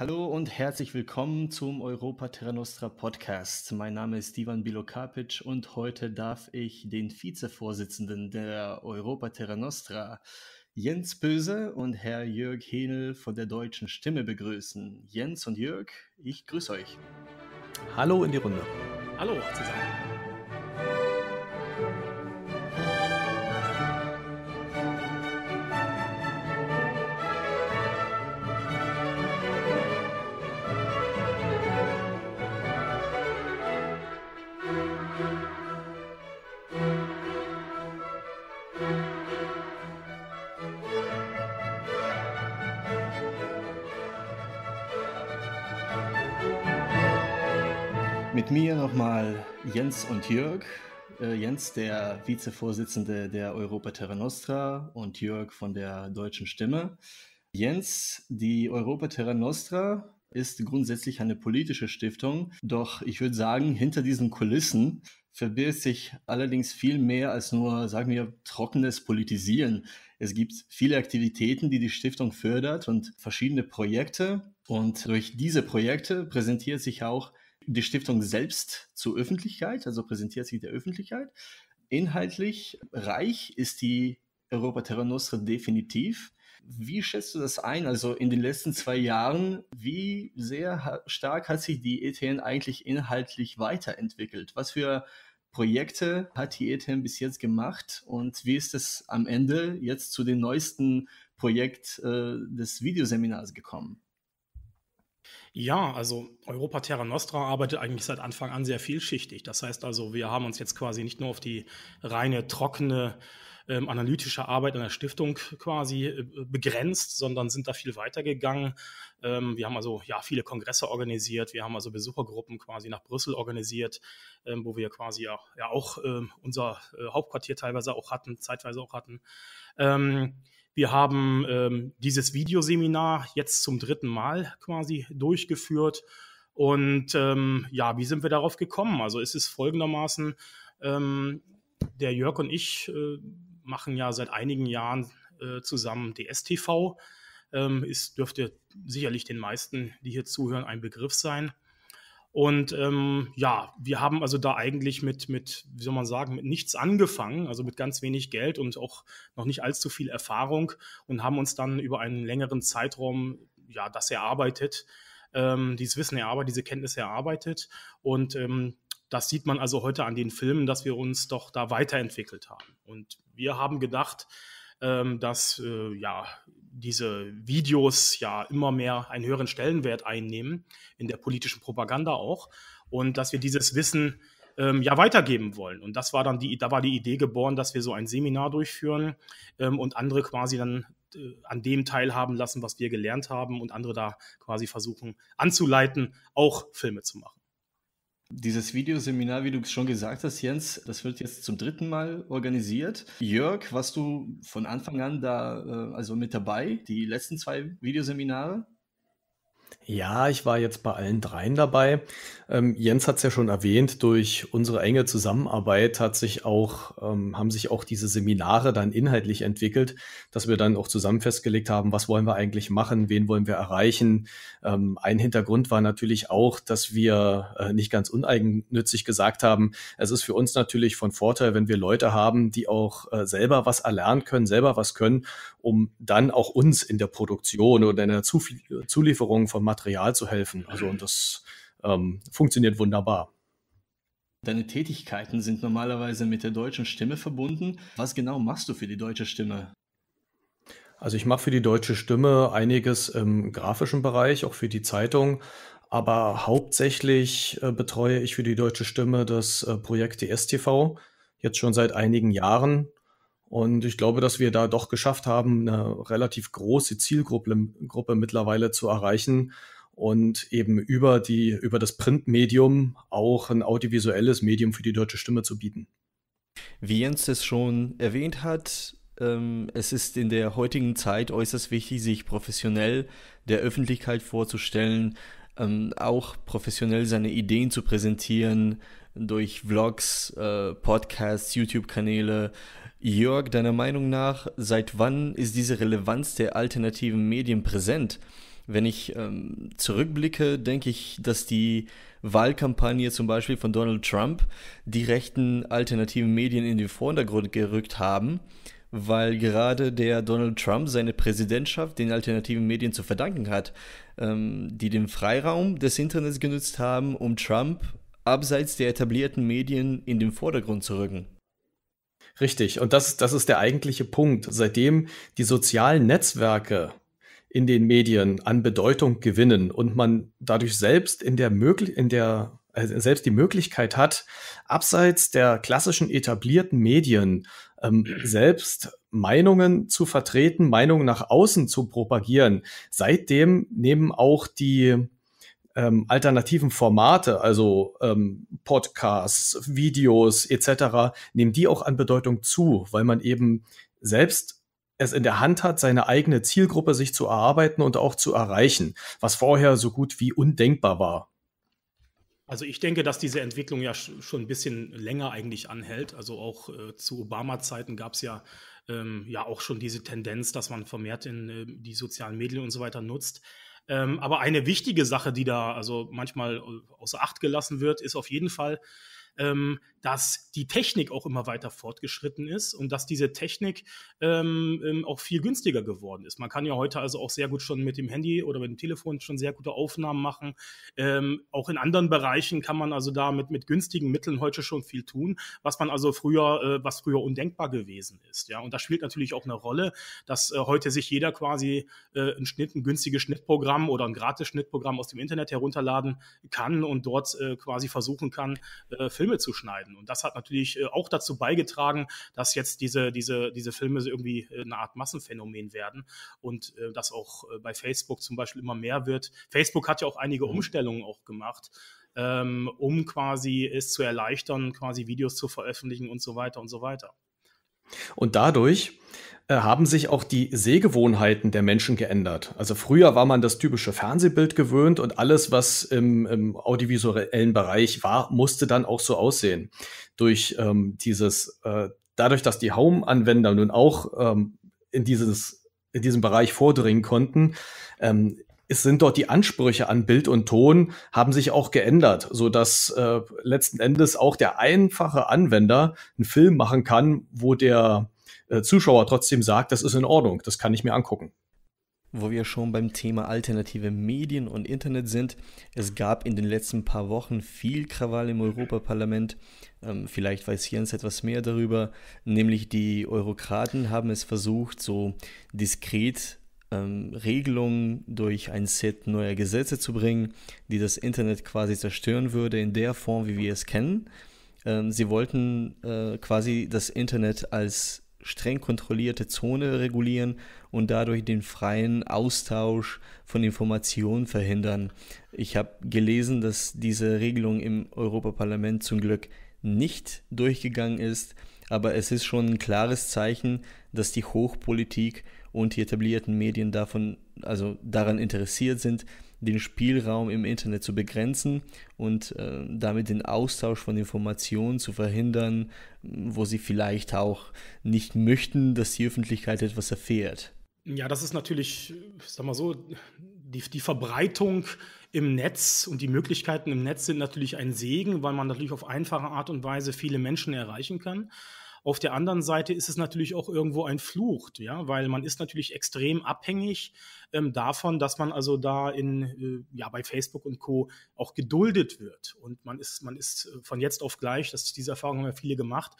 Hallo und herzlich willkommen zum Europa Terra Nostra Podcast. Mein Name ist Ivan Bilokapic und heute darf ich den Vizevorsitzenden der Europa Terra Nostra, Jens Böse und Herr Jörg Henel von der Deutschen Stimme begrüßen. Jens und Jörg, ich grüße euch. Hallo in die Runde. Hallo zusammen. mir nochmal Jens und Jörg. Äh, Jens, der Vizevorsitzende der Europa Terra Nostra und Jörg von der Deutschen Stimme. Jens, die Europa Terra Nostra ist grundsätzlich eine politische Stiftung, doch ich würde sagen, hinter diesen Kulissen verbirgt sich allerdings viel mehr als nur, sagen wir, trockenes Politisieren. Es gibt viele Aktivitäten, die die Stiftung fördert und verschiedene Projekte. Und durch diese Projekte präsentiert sich auch die Stiftung selbst zur Öffentlichkeit, also präsentiert sich der Öffentlichkeit. Inhaltlich reich ist die Europa Terra Nostra definitiv. Wie schätzt du das ein? Also in den letzten zwei Jahren, wie sehr ha stark hat sich die ETN eigentlich inhaltlich weiterentwickelt? Was für Projekte hat die ETN bis jetzt gemacht und wie ist es am Ende jetzt zu dem neuesten Projekt äh, des Videoseminars gekommen? Ja, also Europa Terra Nostra arbeitet eigentlich seit Anfang an sehr vielschichtig. Das heißt also, wir haben uns jetzt quasi nicht nur auf die reine, trockene ähm, analytische Arbeit in der Stiftung quasi äh, begrenzt, sondern sind da viel weitergegangen. Ähm, wir haben also ja viele Kongresse organisiert, wir haben also Besuchergruppen quasi nach Brüssel organisiert, ähm, wo wir quasi ja, ja auch äh, unser äh, Hauptquartier teilweise auch hatten, zeitweise auch hatten. Ähm, wir haben ähm, dieses Videoseminar jetzt zum dritten Mal quasi durchgeführt. Und ähm, ja, wie sind wir darauf gekommen? Also es ist folgendermaßen, ähm, der Jörg und ich äh, machen ja seit einigen Jahren äh, zusammen DSTV. Ähm, ist, dürfte sicherlich den meisten, die hier zuhören, ein Begriff sein. Und ähm, ja, wir haben also da eigentlich mit, mit, wie soll man sagen, mit nichts angefangen, also mit ganz wenig Geld und auch noch nicht allzu viel Erfahrung und haben uns dann über einen längeren Zeitraum ja das erarbeitet, ähm, dieses Wissen erarbeitet, diese Kenntnisse erarbeitet. Und ähm, das sieht man also heute an den Filmen, dass wir uns doch da weiterentwickelt haben. Und wir haben gedacht, ähm, dass äh, ja diese Videos ja immer mehr einen höheren Stellenwert einnehmen, in der politischen Propaganda auch, und dass wir dieses Wissen ähm, ja weitergeben wollen. Und das war dann die, da war die Idee geboren, dass wir so ein Seminar durchführen ähm, und andere quasi dann äh, an dem teilhaben lassen, was wir gelernt haben und andere da quasi versuchen anzuleiten, auch Filme zu machen. Dieses Videoseminar, wie du schon gesagt hast, Jens, das wird jetzt zum dritten Mal organisiert. Jörg, warst du von Anfang an da, äh, also mit dabei, die letzten zwei Videoseminare? Ja, ich war jetzt bei allen dreien dabei. Ähm, Jens hat es ja schon erwähnt, durch unsere enge Zusammenarbeit hat sich auch, ähm, haben sich auch diese Seminare dann inhaltlich entwickelt, dass wir dann auch zusammen festgelegt haben, was wollen wir eigentlich machen, wen wollen wir erreichen. Ähm, ein Hintergrund war natürlich auch, dass wir äh, nicht ganz uneigennützig gesagt haben, es ist für uns natürlich von Vorteil, wenn wir Leute haben, die auch äh, selber was erlernen können, selber was können um dann auch uns in der Produktion oder in der Zulieferung von Material zu helfen. Also und das ähm, funktioniert wunderbar. Deine Tätigkeiten sind normalerweise mit der deutschen Stimme verbunden. Was genau machst du für die deutsche Stimme? Also ich mache für die deutsche Stimme einiges im grafischen Bereich, auch für die Zeitung. Aber hauptsächlich äh, betreue ich für die deutsche Stimme das äh, Projekt DSTV, jetzt schon seit einigen Jahren. Und ich glaube, dass wir da doch geschafft haben, eine relativ große Zielgruppe Gruppe mittlerweile zu erreichen und eben über die, über das Printmedium auch ein audiovisuelles Medium für die deutsche Stimme zu bieten. Wie Jens es schon erwähnt hat, ähm, es ist in der heutigen Zeit äußerst wichtig, sich professionell der Öffentlichkeit vorzustellen, ähm, auch professionell seine Ideen zu präsentieren durch Vlogs, äh, Podcasts, YouTube-Kanäle, Jörg, deiner Meinung nach, seit wann ist diese Relevanz der alternativen Medien präsent? Wenn ich ähm, zurückblicke, denke ich, dass die Wahlkampagne zum Beispiel von Donald Trump die rechten alternativen Medien in den Vordergrund gerückt haben, weil gerade der Donald Trump seine Präsidentschaft den alternativen Medien zu verdanken hat, ähm, die den Freiraum des Internets genutzt haben, um Trump abseits der etablierten Medien in den Vordergrund zu rücken. Richtig. Und das, das ist der eigentliche Punkt. Seitdem die sozialen Netzwerke in den Medien an Bedeutung gewinnen und man dadurch selbst in der, möglich in der also selbst die Möglichkeit hat, abseits der klassischen etablierten Medien ähm, selbst Meinungen zu vertreten, Meinungen nach außen zu propagieren. Seitdem nehmen auch die ähm, alternativen Formate, also ähm, Podcasts, Videos etc., nehmen die auch an Bedeutung zu, weil man eben selbst es in der Hand hat, seine eigene Zielgruppe sich zu erarbeiten und auch zu erreichen, was vorher so gut wie undenkbar war. Also ich denke, dass diese Entwicklung ja schon ein bisschen länger eigentlich anhält. Also auch äh, zu Obama-Zeiten gab es ja, ähm, ja auch schon diese Tendenz, dass man vermehrt in äh, die sozialen Medien und so weiter nutzt. Ähm, aber eine wichtige Sache, die da also manchmal äh, außer Acht gelassen wird, ist auf jeden Fall, ähm, dass die Technik auch immer weiter fortgeschritten ist und dass diese Technik ähm, ähm, auch viel günstiger geworden ist. Man kann ja heute also auch sehr gut schon mit dem Handy oder mit dem Telefon schon sehr gute Aufnahmen machen. Ähm, auch in anderen Bereichen kann man also da mit, mit günstigen Mitteln heute schon viel tun, was man also früher, äh, was früher undenkbar gewesen ist. Ja, und das spielt natürlich auch eine Rolle, dass äh, heute sich jeder quasi äh, einen Schnitt, ein günstiges Schnittprogramm oder ein gratis Schnittprogramm aus dem Internet herunterladen kann und dort äh, quasi versuchen kann, äh, Filme Filme zu schneiden. Und das hat natürlich äh, auch dazu beigetragen, dass jetzt diese, diese, diese Filme irgendwie äh, eine Art Massenphänomen werden und äh, das auch äh, bei Facebook zum Beispiel immer mehr wird. Facebook hat ja auch einige mhm. Umstellungen auch gemacht ähm, um quasi es zu erleichtern, quasi Videos zu veröffentlichen und so weiter und so weiter. Und dadurch äh, haben sich auch die Sehgewohnheiten der Menschen geändert. Also früher war man das typische Fernsehbild gewöhnt und alles, was im, im audiovisuellen Bereich war, musste dann auch so aussehen. Durch ähm, dieses, äh, dadurch, dass die Home-Anwender nun auch ähm, in dieses in diesem Bereich vordringen konnten, ähm, es sind dort die Ansprüche an Bild und Ton haben sich auch geändert, so dass äh, letzten Endes auch der einfache Anwender einen Film machen kann, wo der äh, Zuschauer trotzdem sagt, das ist in Ordnung, das kann ich mir angucken. Wo wir schon beim Thema alternative Medien und Internet sind, es gab in den letzten paar Wochen viel Krawall im Europaparlament. Ähm, vielleicht weiß Jens etwas mehr darüber, nämlich die Eurokraten haben es versucht, so diskret ähm, Regelungen durch ein Set neuer Gesetze zu bringen, die das Internet quasi zerstören würde in der Form, wie wir es kennen. Ähm, sie wollten äh, quasi das Internet als streng kontrollierte Zone regulieren und dadurch den freien Austausch von Informationen verhindern. Ich habe gelesen, dass diese Regelung im Europaparlament zum Glück nicht durchgegangen ist, aber es ist schon ein klares Zeichen, dass die Hochpolitik und die etablierten Medien davon, also daran interessiert sind, den Spielraum im Internet zu begrenzen und äh, damit den Austausch von Informationen zu verhindern, wo sie vielleicht auch nicht möchten, dass die Öffentlichkeit etwas erfährt. Ja, das ist natürlich, sag mal so, die, die Verbreitung im Netz und die Möglichkeiten im Netz sind natürlich ein Segen, weil man natürlich auf einfache Art und Weise viele Menschen erreichen kann. Auf der anderen Seite ist es natürlich auch irgendwo ein Fluch, ja, weil man ist natürlich extrem abhängig ähm, davon, dass man also da in, äh, ja, bei Facebook und Co. auch geduldet wird. Und man ist, man ist äh, von jetzt auf gleich, das, diese Erfahrung haben ja viele gemacht,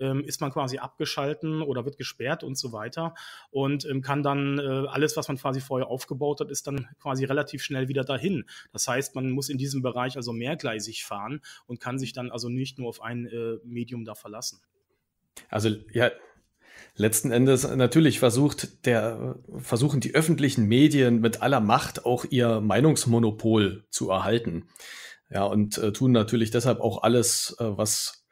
ähm, ist man quasi abgeschalten oder wird gesperrt und so weiter und ähm, kann dann äh, alles, was man quasi vorher aufgebaut hat, ist dann quasi relativ schnell wieder dahin. Das heißt, man muss in diesem Bereich also mehrgleisig fahren und kann sich dann also nicht nur auf ein äh, Medium da verlassen. Also ja, letzten Endes natürlich versucht der, versuchen die öffentlichen Medien mit aller Macht auch ihr Meinungsmonopol zu erhalten. Ja, und äh, tun natürlich deshalb auch alles, äh, was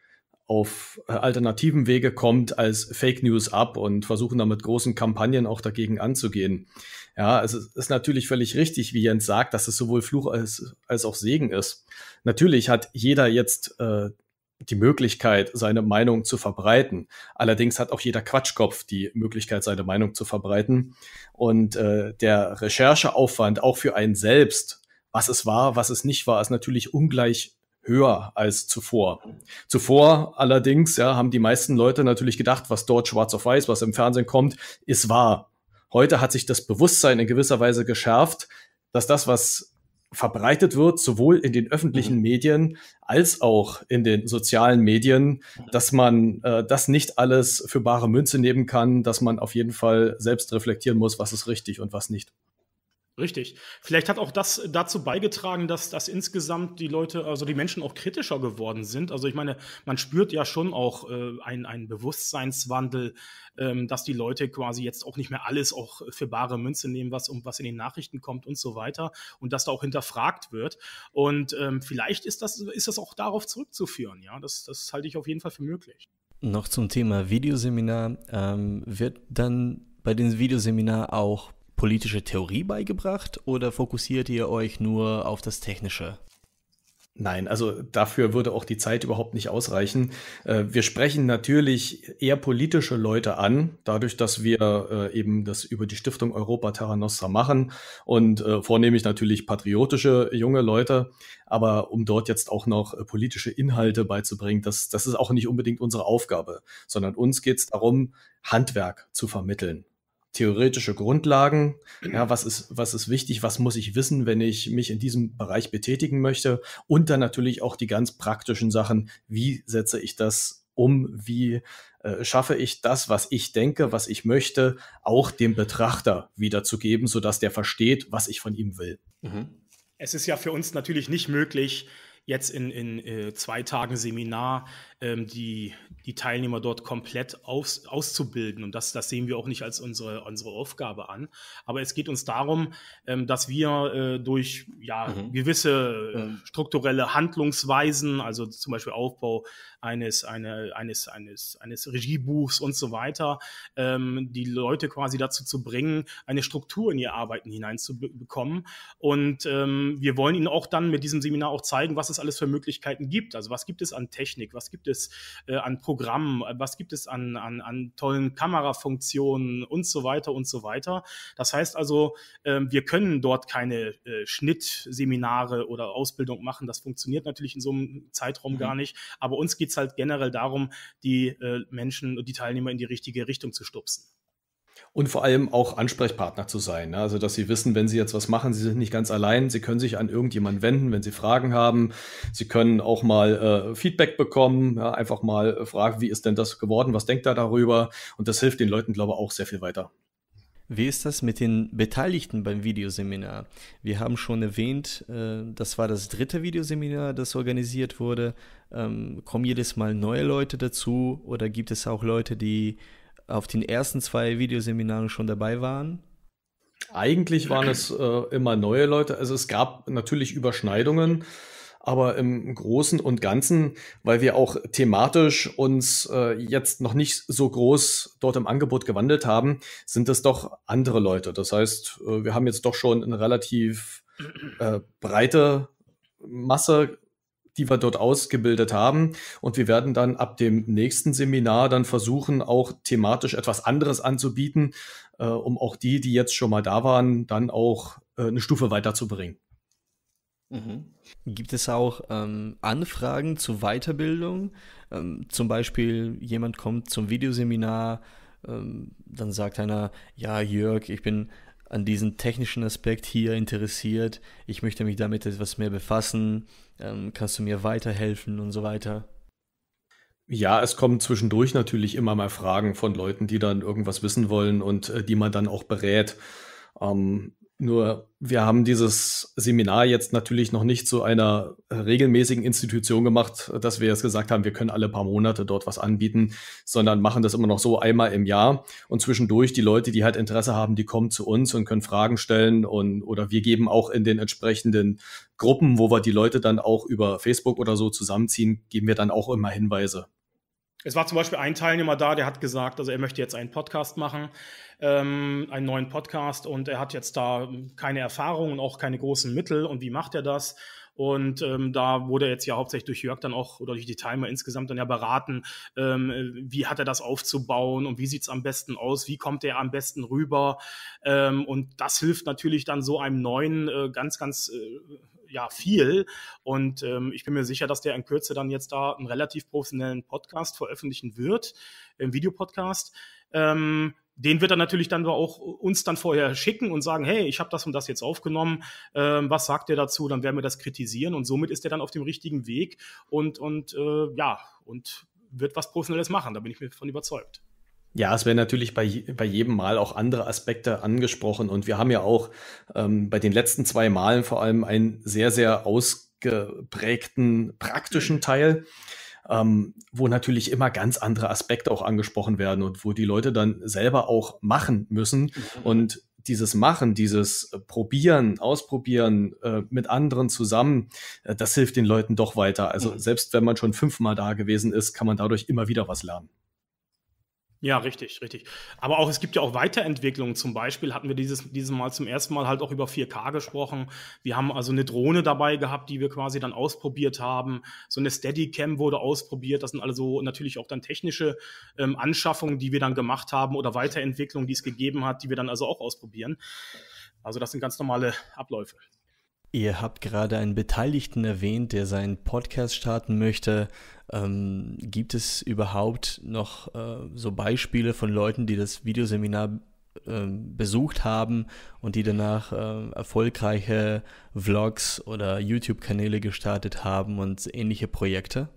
auf äh, alternativen Wege kommt, als Fake News ab und versuchen damit großen Kampagnen auch dagegen anzugehen. Ja, also, es ist, ist natürlich völlig richtig, wie Jens sagt, dass es sowohl Fluch als, als auch Segen ist. Natürlich hat jeder jetzt äh, die Möglichkeit, seine Meinung zu verbreiten. Allerdings hat auch jeder Quatschkopf die Möglichkeit, seine Meinung zu verbreiten. Und äh, der Rechercheaufwand auch für einen selbst, was es war, was es nicht war, ist natürlich ungleich höher als zuvor. Zuvor allerdings ja, haben die meisten Leute natürlich gedacht, was dort schwarz auf weiß, was im Fernsehen kommt, ist wahr. Heute hat sich das Bewusstsein in gewisser Weise geschärft, dass das, was verbreitet wird, sowohl in den öffentlichen mhm. Medien als auch in den sozialen Medien, mhm. dass man äh, das nicht alles für bare Münze nehmen kann, dass man auf jeden Fall selbst reflektieren muss, was ist richtig und was nicht. Richtig. Vielleicht hat auch das dazu beigetragen, dass, dass insgesamt die Leute, also die Menschen auch kritischer geworden sind. Also ich meine, man spürt ja schon auch äh, einen, einen Bewusstseinswandel, ähm, dass die Leute quasi jetzt auch nicht mehr alles auch für bare Münze nehmen, was um was in den Nachrichten kommt und so weiter und dass da auch hinterfragt wird. Und ähm, vielleicht ist das, ist das auch darauf zurückzuführen, ja. Das, das halte ich auf jeden Fall für möglich. Noch zum Thema Videoseminar. Ähm, wird dann bei dem Videoseminar auch politische Theorie beigebracht oder fokussiert ihr euch nur auf das Technische? Nein, also dafür würde auch die Zeit überhaupt nicht ausreichen. Äh, wir sprechen natürlich eher politische Leute an, dadurch, dass wir äh, eben das über die Stiftung Europa Terra Nostra machen und äh, vornehmlich natürlich patriotische junge Leute. Aber um dort jetzt auch noch politische Inhalte beizubringen, das, das ist auch nicht unbedingt unsere Aufgabe, sondern uns geht es darum, Handwerk zu vermitteln theoretische Grundlagen. Ja, was ist, was ist wichtig? Was muss ich wissen, wenn ich mich in diesem Bereich betätigen möchte? Und dann natürlich auch die ganz praktischen Sachen. Wie setze ich das um? Wie äh, schaffe ich das, was ich denke, was ich möchte, auch dem Betrachter wiederzugeben, sodass der versteht, was ich von ihm will? Mhm. Es ist ja für uns natürlich nicht möglich, jetzt in, in äh, zwei Tagen Seminar ähm, die die Teilnehmer dort komplett aus, auszubilden. Und das, das sehen wir auch nicht als unsere, unsere Aufgabe an. Aber es geht uns darum, ähm, dass wir äh, durch ja, mhm. gewisse äh, mhm. strukturelle Handlungsweisen, also zum Beispiel Aufbau eines, eine, eines, eines, eines Regiebuchs und so weiter, ähm, die Leute quasi dazu zu bringen, eine Struktur in ihr Arbeiten hineinzubekommen. Und ähm, wir wollen ihnen auch dann mit diesem Seminar auch zeigen, was es alles für Möglichkeiten gibt. Also was gibt es an Technik, was gibt es äh, an Programmen, Programm, was gibt es an, an, an tollen Kamerafunktionen und so weiter und so weiter. Das heißt also, ähm, wir können dort keine äh, Schnittseminare oder Ausbildung machen. Das funktioniert natürlich in so einem Zeitraum mhm. gar nicht. Aber uns geht es halt generell darum, die äh, Menschen und die Teilnehmer in die richtige Richtung zu stupsen. Und vor allem auch Ansprechpartner zu sein. Ne? Also, dass sie wissen, wenn sie jetzt was machen, sie sind nicht ganz allein. Sie können sich an irgendjemanden wenden, wenn sie Fragen haben. Sie können auch mal äh, Feedback bekommen. Ja? Einfach mal äh, fragen, wie ist denn das geworden? Was denkt er darüber? Und das hilft den Leuten, glaube ich, auch sehr viel weiter. Wie ist das mit den Beteiligten beim Videoseminar? Wir haben schon erwähnt, äh, das war das dritte Videoseminar, das organisiert wurde. Ähm, kommen jedes Mal neue Leute dazu oder gibt es auch Leute, die auf den ersten zwei Videoseminaren schon dabei waren? Eigentlich waren es äh, immer neue Leute. Also es gab natürlich Überschneidungen, aber im Großen und Ganzen, weil wir auch thematisch uns äh, jetzt noch nicht so groß dort im Angebot gewandelt haben, sind es doch andere Leute. Das heißt, äh, wir haben jetzt doch schon eine relativ äh, breite Masse die wir dort ausgebildet haben. Und wir werden dann ab dem nächsten Seminar dann versuchen, auch thematisch etwas anderes anzubieten, äh, um auch die, die jetzt schon mal da waren, dann auch äh, eine Stufe weiterzubringen. Mhm. Gibt es auch ähm, Anfragen zur Weiterbildung? Ähm, zum Beispiel jemand kommt zum Videoseminar, ähm, dann sagt einer, ja Jörg, ich bin an diesem technischen Aspekt hier interessiert, ich möchte mich damit etwas mehr befassen, ähm, kannst du mir weiterhelfen und so weiter? Ja, es kommen zwischendurch natürlich immer mal Fragen von Leuten, die dann irgendwas wissen wollen und äh, die man dann auch berät. Ähm, nur wir haben dieses Seminar jetzt natürlich noch nicht zu einer regelmäßigen Institution gemacht, dass wir jetzt gesagt haben, wir können alle paar Monate dort was anbieten, sondern machen das immer noch so einmal im Jahr und zwischendurch die Leute, die halt Interesse haben, die kommen zu uns und können Fragen stellen und oder wir geben auch in den entsprechenden Gruppen, wo wir die Leute dann auch über Facebook oder so zusammenziehen, geben wir dann auch immer Hinweise. Es war zum Beispiel ein Teilnehmer da, der hat gesagt, also er möchte jetzt einen Podcast machen, ähm, einen neuen Podcast und er hat jetzt da keine Erfahrung und auch keine großen Mittel und wie macht er das? Und ähm, da wurde jetzt ja hauptsächlich durch Jörg dann auch oder durch die Timer insgesamt dann ja beraten, ähm, wie hat er das aufzubauen und wie sieht es am besten aus, wie kommt er am besten rüber. Ähm, und das hilft natürlich dann so einem neuen äh, ganz, ganz äh, ja viel. Und ähm, ich bin mir sicher, dass der in Kürze dann jetzt da einen relativ professionellen Podcast veröffentlichen wird, im Videopodcast. Ähm, den wird er natürlich dann auch uns dann vorher schicken und sagen, hey, ich habe das und das jetzt aufgenommen, ähm, was sagt ihr dazu? Dann werden wir das kritisieren und somit ist er dann auf dem richtigen Weg und, und äh, ja, und wird was Professionelles machen, da bin ich mir von überzeugt. Ja, es werden natürlich bei, bei jedem Mal auch andere Aspekte angesprochen. Und wir haben ja auch ähm, bei den letzten zwei Malen vor allem einen sehr, sehr ausgeprägten praktischen mhm. Teil, ähm, wo natürlich immer ganz andere Aspekte auch angesprochen werden und wo die Leute dann selber auch machen müssen. Mhm. Und dieses Machen, dieses Probieren, Ausprobieren äh, mit anderen zusammen, äh, das hilft den Leuten doch weiter. Also mhm. selbst wenn man schon fünfmal da gewesen ist, kann man dadurch immer wieder was lernen. Ja, richtig, richtig. Aber auch es gibt ja auch Weiterentwicklungen. Zum Beispiel hatten wir dieses, dieses Mal zum ersten Mal halt auch über 4K gesprochen. Wir haben also eine Drohne dabei gehabt, die wir quasi dann ausprobiert haben. So eine Steadycam wurde ausprobiert. Das sind also natürlich auch dann technische ähm, Anschaffungen, die wir dann gemacht haben oder Weiterentwicklungen, die es gegeben hat, die wir dann also auch ausprobieren. Also das sind ganz normale Abläufe. Ihr habt gerade einen Beteiligten erwähnt, der seinen Podcast starten möchte. Ähm, gibt es überhaupt noch äh, so Beispiele von Leuten, die das Videoseminar äh, besucht haben und die danach äh, erfolgreiche Vlogs oder YouTube-Kanäle gestartet haben und ähnliche Projekte?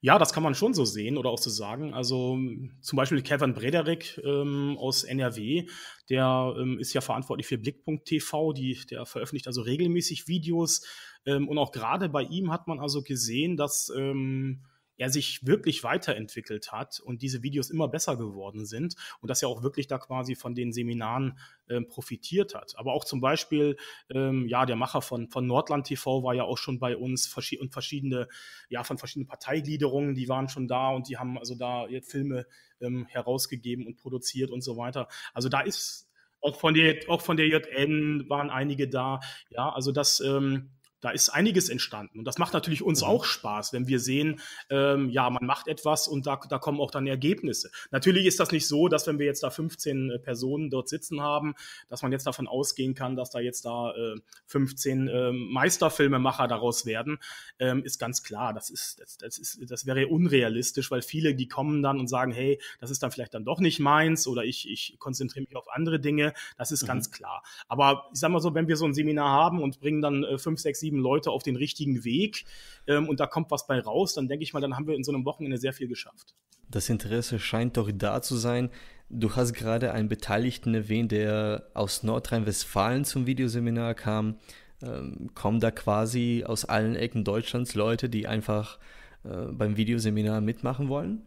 Ja, das kann man schon so sehen oder auch so sagen. Also zum Beispiel Kevin Brederick ähm, aus NRW, der ähm, ist ja verantwortlich für Blickpunkt TV, die, der veröffentlicht also regelmäßig Videos. Ähm, und auch gerade bei ihm hat man also gesehen, dass ähm, er sich wirklich weiterentwickelt hat und diese Videos immer besser geworden sind und dass er auch wirklich da quasi von den Seminaren äh, profitiert hat. Aber auch zum Beispiel, ähm, ja, der Macher von, von Nordland TV war ja auch schon bei uns vers und verschiedene, ja, von verschiedenen Parteigliederungen, die waren schon da und die haben also da Filme ähm, herausgegeben und produziert und so weiter. Also da ist auch von der, auch von der JN waren einige da. Ja, also das, ähm, da ist einiges entstanden. Und das macht natürlich uns mhm. auch Spaß, wenn wir sehen, ähm, ja, man macht etwas und da, da kommen auch dann Ergebnisse. Natürlich ist das nicht so, dass wenn wir jetzt da 15 äh, Personen dort sitzen haben, dass man jetzt davon ausgehen kann, dass da jetzt da äh, 15 äh, Meisterfilmemacher daraus werden, ähm, ist ganz klar. Das ist, das, das ist, das wäre unrealistisch, weil viele, die kommen dann und sagen, hey, das ist dann vielleicht dann doch nicht meins oder ich, ich konzentriere mich auf andere Dinge. Das ist mhm. ganz klar. Aber ich sag mal so, wenn wir so ein Seminar haben und bringen dann äh, fünf, sechs, sieben sieben Leute auf den richtigen Weg ähm, und da kommt was bei raus, dann denke ich mal, dann haben wir in so einem Wochenende sehr viel geschafft. Das Interesse scheint doch da zu sein. Du hast gerade einen Beteiligten erwähnt, der aus Nordrhein-Westfalen zum Videoseminar kam. Ähm, kommen da quasi aus allen Ecken Deutschlands Leute, die einfach äh, beim Videoseminar mitmachen wollen?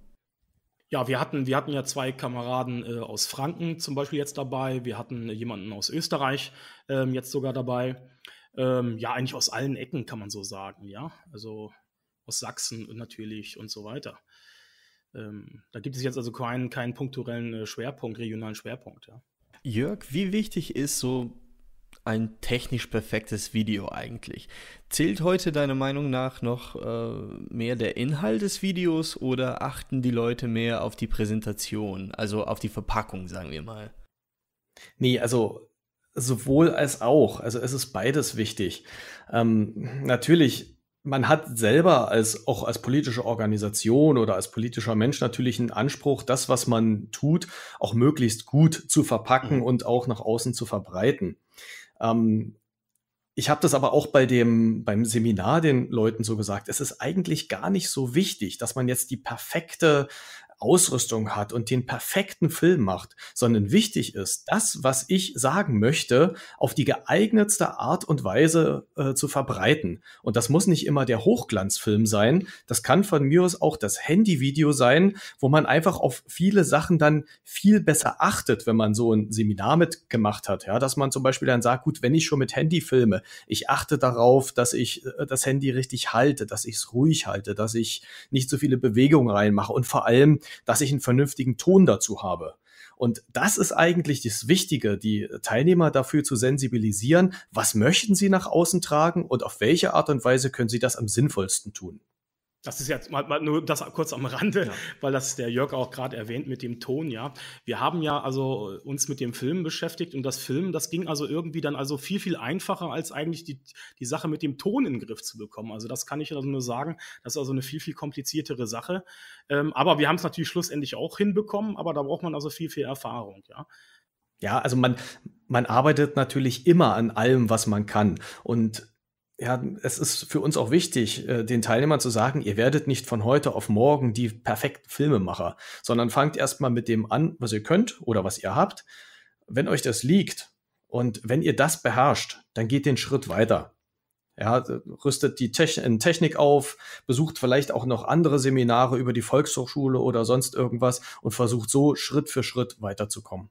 Ja, wir hatten, wir hatten ja zwei Kameraden äh, aus Franken zum Beispiel jetzt dabei. Wir hatten jemanden aus Österreich ähm, jetzt sogar dabei ähm, ja, eigentlich aus allen Ecken, kann man so sagen, ja. Also aus Sachsen natürlich und so weiter. Ähm, da gibt es jetzt also keinen, keinen punktuellen äh, Schwerpunkt, regionalen Schwerpunkt, ja. Jörg, wie wichtig ist so ein technisch perfektes Video eigentlich? Zählt heute deiner Meinung nach noch äh, mehr der Inhalt des Videos oder achten die Leute mehr auf die Präsentation, also auf die Verpackung, sagen wir mal? Nee, also sowohl als auch. Also es ist beides wichtig. Ähm, natürlich, man hat selber als auch als politische Organisation oder als politischer Mensch natürlich einen Anspruch, das, was man tut, auch möglichst gut zu verpacken mhm. und auch nach außen zu verbreiten. Ähm, ich habe das aber auch bei dem beim Seminar den Leuten so gesagt. Es ist eigentlich gar nicht so wichtig, dass man jetzt die perfekte Ausrüstung hat und den perfekten Film macht, sondern wichtig ist, das, was ich sagen möchte, auf die geeignetste Art und Weise äh, zu verbreiten. Und das muss nicht immer der Hochglanzfilm sein. Das kann von mir aus auch das Handyvideo sein, wo man einfach auf viele Sachen dann viel besser achtet, wenn man so ein Seminar mitgemacht hat. Ja, dass man zum Beispiel dann sagt, gut, wenn ich schon mit Handy filme, ich achte darauf, dass ich äh, das Handy richtig halte, dass ich es ruhig halte, dass ich nicht so viele Bewegungen reinmache und vor allem dass ich einen vernünftigen Ton dazu habe. Und das ist eigentlich das Wichtige, die Teilnehmer dafür zu sensibilisieren, was möchten sie nach außen tragen und auf welche Art und Weise können sie das am sinnvollsten tun. Das ist jetzt mal, mal nur das kurz am Rande, ja. weil das der Jörg auch gerade erwähnt mit dem Ton, ja. Wir haben ja also uns mit dem Film beschäftigt und das Film, das ging also irgendwie dann also viel, viel einfacher, als eigentlich die, die Sache mit dem Ton in den Griff zu bekommen. Also das kann ich also nur sagen, das ist also eine viel, viel kompliziertere Sache. Ähm, aber wir haben es natürlich schlussendlich auch hinbekommen, aber da braucht man also viel, viel Erfahrung, ja. Ja, also man, man arbeitet natürlich immer an allem, was man kann. Und ja, es ist für uns auch wichtig, äh, den Teilnehmern zu sagen, ihr werdet nicht von heute auf morgen die perfekten Filmemacher, sondern fangt erstmal mit dem an, was ihr könnt oder was ihr habt. Wenn euch das liegt und wenn ihr das beherrscht, dann geht den Schritt weiter. Ja, rüstet die Techn Technik auf, besucht vielleicht auch noch andere Seminare über die Volkshochschule oder sonst irgendwas und versucht so Schritt für Schritt weiterzukommen.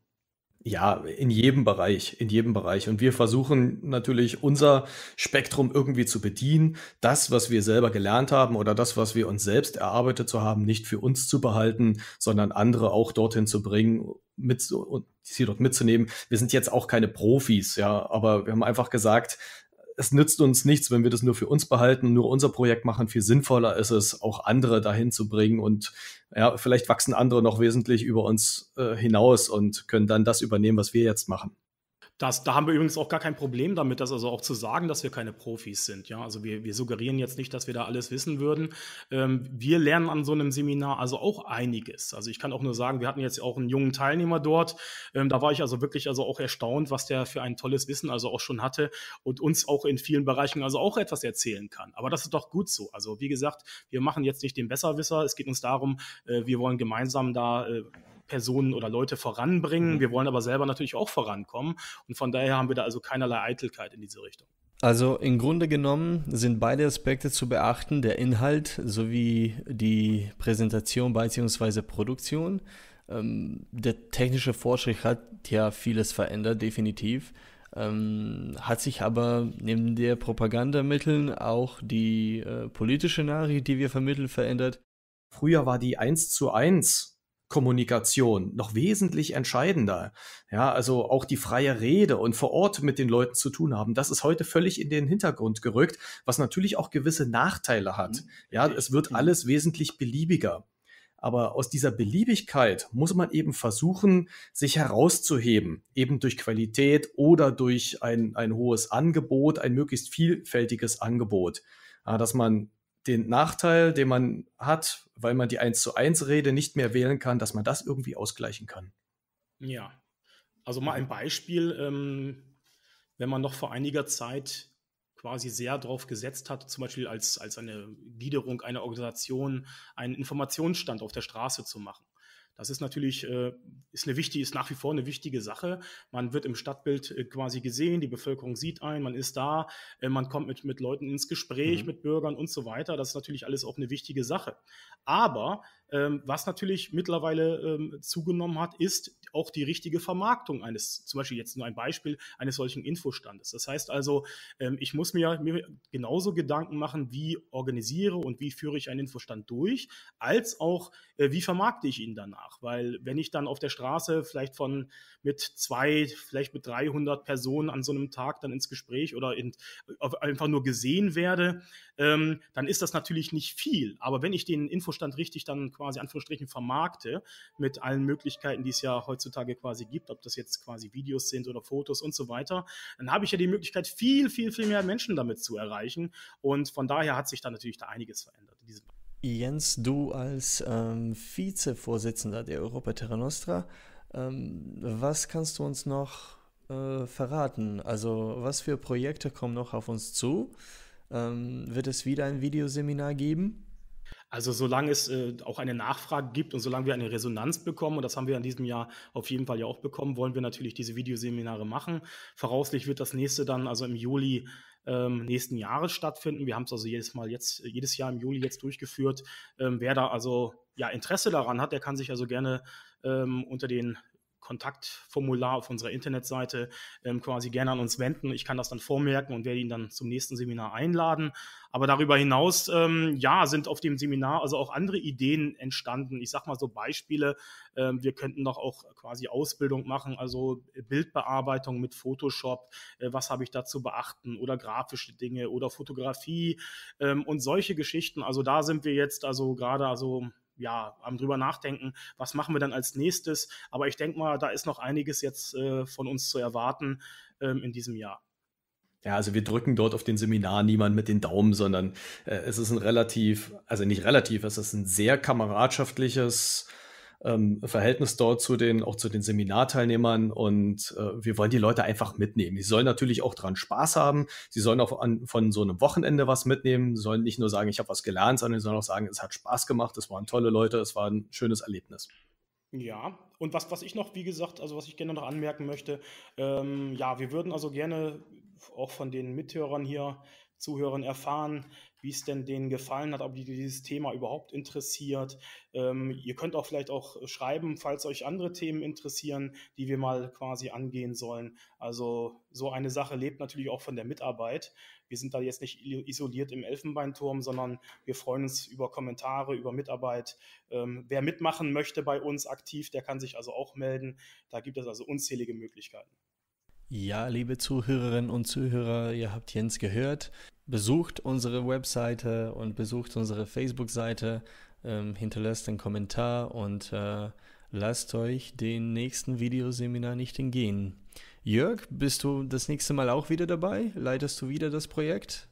Ja, in jedem Bereich, in jedem Bereich. Und wir versuchen natürlich unser Spektrum irgendwie zu bedienen, das, was wir selber gelernt haben oder das, was wir uns selbst erarbeitet zu haben, nicht für uns zu behalten, sondern andere auch dorthin zu bringen, mit, und sie dort mitzunehmen. Wir sind jetzt auch keine Profis, ja, aber wir haben einfach gesagt, es nützt uns nichts, wenn wir das nur für uns behalten, nur unser Projekt machen. Viel sinnvoller ist es, auch andere dahin zu bringen und ja, vielleicht wachsen andere noch wesentlich über uns äh, hinaus und können dann das übernehmen, was wir jetzt machen. Das, da haben wir übrigens auch gar kein Problem damit, das also auch zu sagen, dass wir keine Profis sind. Ja, also wir, wir suggerieren jetzt nicht, dass wir da alles wissen würden. Ähm, wir lernen an so einem Seminar also auch einiges. Also ich kann auch nur sagen, wir hatten jetzt auch einen jungen Teilnehmer dort. Ähm, da war ich also wirklich also auch erstaunt, was der für ein tolles Wissen also auch schon hatte und uns auch in vielen Bereichen also auch etwas erzählen kann. Aber das ist doch gut so. Also wie gesagt, wir machen jetzt nicht den Besserwisser. Es geht uns darum, äh, wir wollen gemeinsam da äh, Personen oder Leute voranbringen. Mhm. Wir wollen aber selber natürlich auch vorankommen. Und von daher haben wir da also keinerlei Eitelkeit in diese Richtung. Also im Grunde genommen sind beide Aspekte zu beachten, der Inhalt sowie die Präsentation bzw. Produktion. Ähm, der technische Fortschritt hat ja vieles verändert, definitiv. Ähm, hat sich aber neben der Propagandamitteln auch die äh, politische Nachricht, die wir vermitteln, verändert. Früher war die 1 zu 1 Kommunikation noch wesentlich entscheidender. Ja, also auch die freie Rede und vor Ort mit den Leuten zu tun haben, das ist heute völlig in den Hintergrund gerückt, was natürlich auch gewisse Nachteile hat. Mhm. Ja, es wird mhm. alles wesentlich beliebiger. Aber aus dieser Beliebigkeit muss man eben versuchen, sich herauszuheben, eben durch Qualität oder durch ein, ein hohes Angebot, ein möglichst vielfältiges Angebot, dass man den Nachteil, den man hat, weil man die 1 zu 1 Rede nicht mehr wählen kann, dass man das irgendwie ausgleichen kann. Ja, also mal ein Beispiel, ähm, wenn man noch vor einiger Zeit quasi sehr darauf gesetzt hat, zum Beispiel als, als eine Gliederung einer Organisation einen Informationsstand auf der Straße zu machen. Das ist natürlich, äh, ist eine wichtige, ist nach wie vor eine wichtige Sache. Man wird im Stadtbild äh, quasi gesehen, die Bevölkerung sieht ein, man ist da, äh, man kommt mit, mit Leuten ins Gespräch, mhm. mit Bürgern und so weiter. Das ist natürlich alles auch eine wichtige Sache. Aber ähm, was natürlich mittlerweile ähm, zugenommen hat, ist auch die richtige Vermarktung eines, zum Beispiel jetzt nur ein Beispiel eines solchen Infostandes. Das heißt also, ähm, ich muss mir, mir genauso Gedanken machen, wie organisiere und wie führe ich einen Infostand durch, als auch, äh, wie vermarkte ich ihn danach. Weil wenn ich dann auf der Straße vielleicht von mit zwei, vielleicht mit 300 Personen an so einem Tag dann ins Gespräch oder in, einfach nur gesehen werde, ähm, dann ist das natürlich nicht viel. Aber wenn ich den Infostand richtig dann quasi quasi Anführungsstrichen vermarkte mit allen Möglichkeiten, die es ja heutzutage quasi gibt, ob das jetzt quasi Videos sind oder Fotos und so weiter, dann habe ich ja die Möglichkeit, viel, viel, viel mehr Menschen damit zu erreichen. Und von daher hat sich da natürlich da einiges verändert in diesem Jens, du als ähm, Vizevorsitzender der Europa Terra Nostra, ähm, was kannst du uns noch äh, verraten? Also was für Projekte kommen noch auf uns zu? Ähm, wird es wieder ein Videoseminar geben? Also solange es äh, auch eine Nachfrage gibt und solange wir eine Resonanz bekommen, und das haben wir in diesem Jahr auf jeden Fall ja auch bekommen, wollen wir natürlich diese Videoseminare machen. Voraussichtlich wird das nächste dann also im Juli ähm, nächsten Jahres stattfinden. Wir haben es also jedes Mal jetzt, jedes Jahr im Juli jetzt durchgeführt. Ähm, wer da also ja Interesse daran hat, der kann sich also gerne ähm, unter den Kontaktformular auf unserer Internetseite ähm, quasi gerne an uns wenden. Ich kann das dann vormerken und werde ihn dann zum nächsten Seminar einladen. Aber darüber hinaus, ähm, ja, sind auf dem Seminar also auch andere Ideen entstanden. Ich sage mal so Beispiele. Ähm, wir könnten doch auch quasi Ausbildung machen, also Bildbearbeitung mit Photoshop. Äh, was habe ich da zu beachten? Oder grafische Dinge oder Fotografie ähm, und solche Geschichten. Also da sind wir jetzt also gerade also ja, am drüber nachdenken, was machen wir dann als nächstes. Aber ich denke mal, da ist noch einiges jetzt äh, von uns zu erwarten ähm, in diesem Jahr. Ja, also wir drücken dort auf den Seminar niemand mit den Daumen, sondern äh, es ist ein relativ, also nicht relativ, es ist ein sehr kameradschaftliches ähm, Verhältnis dort zu den, auch zu den Seminarteilnehmern und äh, wir wollen die Leute einfach mitnehmen. Die sollen natürlich auch dran Spaß haben. Sie sollen auch an, von so einem Wochenende was mitnehmen. Sie sollen nicht nur sagen, ich habe was gelernt, sondern sie sollen auch sagen, es hat Spaß gemacht, es waren tolle Leute, es war ein schönes Erlebnis. Ja, und was, was ich noch, wie gesagt, also was ich gerne noch anmerken möchte, ähm, ja, wir würden also gerne auch von den Mithörern hier Zuhörern erfahren, wie es denn denen gefallen hat, ob die dieses Thema überhaupt interessiert. Ähm, ihr könnt auch vielleicht auch schreiben, falls euch andere Themen interessieren, die wir mal quasi angehen sollen. Also so eine Sache lebt natürlich auch von der Mitarbeit. Wir sind da jetzt nicht isoliert im Elfenbeinturm, sondern wir freuen uns über Kommentare, über Mitarbeit. Ähm, wer mitmachen möchte bei uns aktiv, der kann sich also auch melden. Da gibt es also unzählige Möglichkeiten. Ja, liebe Zuhörerinnen und Zuhörer, ihr habt Jens gehört besucht unsere Webseite und besucht unsere Facebook-Seite, ähm, hinterlasst einen Kommentar und äh, lasst euch den nächsten Videoseminar nicht entgehen. Jörg, bist du das nächste Mal auch wieder dabei? Leitest du wieder das Projekt?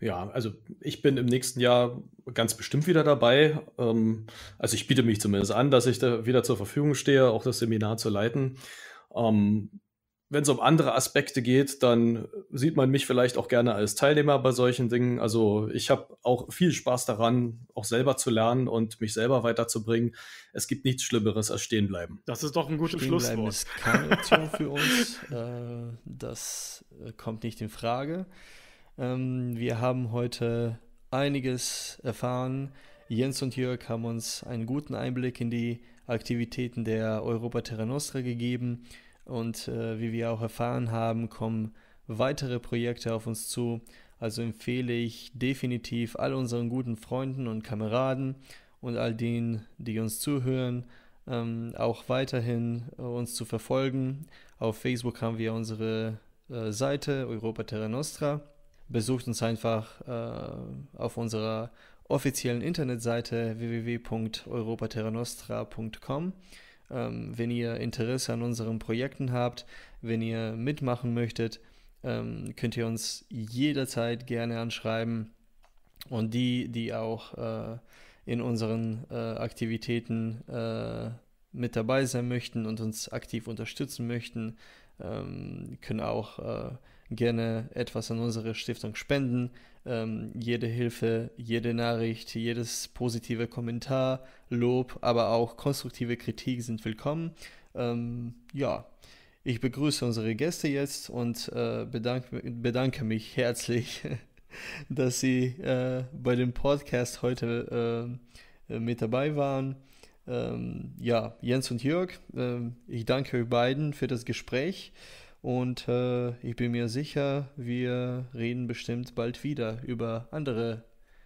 Ja, also ich bin im nächsten Jahr ganz bestimmt wieder dabei. Ähm, also ich biete mich zumindest an, dass ich da wieder zur Verfügung stehe, auch das Seminar zu leiten. Ähm, wenn es um andere Aspekte geht, dann sieht man mich vielleicht auch gerne als Teilnehmer bei solchen Dingen. Also ich habe auch viel Spaß daran, auch selber zu lernen und mich selber weiterzubringen. Es gibt nichts Schlimmeres als stehen bleiben. Das ist doch ein gutes Schlusswort. ist keine Option für uns. Äh, das äh, kommt nicht in Frage. Ähm, wir haben heute einiges erfahren. Jens und Jörg haben uns einen guten Einblick in die Aktivitäten der Europa Terra Nostra gegeben und äh, wie wir auch erfahren haben, kommen weitere Projekte auf uns zu. Also empfehle ich definitiv all unseren guten Freunden und Kameraden und all denen, die uns zuhören, ähm, auch weiterhin äh, uns zu verfolgen. Auf Facebook haben wir unsere äh, Seite Europa Terra Nostra. Besucht uns einfach äh, auf unserer offiziellen Internetseite www.europaterranostra.com. Ähm, wenn ihr Interesse an unseren Projekten habt, wenn ihr mitmachen möchtet, ähm, könnt ihr uns jederzeit gerne anschreiben. Und die, die auch äh, in unseren äh, Aktivitäten äh, mit dabei sein möchten und uns aktiv unterstützen möchten, ähm, können auch äh, gerne etwas an unsere Stiftung spenden ähm, jede Hilfe, jede Nachricht, jedes positive Kommentar, Lob, aber auch konstruktive Kritik sind willkommen. Ähm, ja, ich begrüße unsere Gäste jetzt und äh, bedanke, bedanke, mich herzlich, dass Sie äh, bei dem Podcast heute äh, mit dabei waren. Ähm, ja, Jens und Jörg, ähm, ich danke euch beiden für das Gespräch und äh, ich bin mir sicher, wir reden bestimmt bald wieder über andere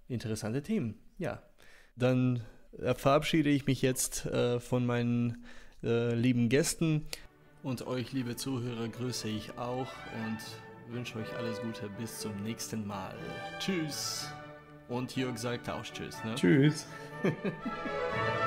interessante Themen. Ja, dann äh, verabschiede ich mich jetzt äh, von meinen äh, lieben Gästen. Und euch, liebe Zuhörer, grüße ich auch und wünsche euch alles Gute. Bis zum nächsten Mal. Tschüss. Und Jörg sagt auch Tschüss. Ne? Tschüss.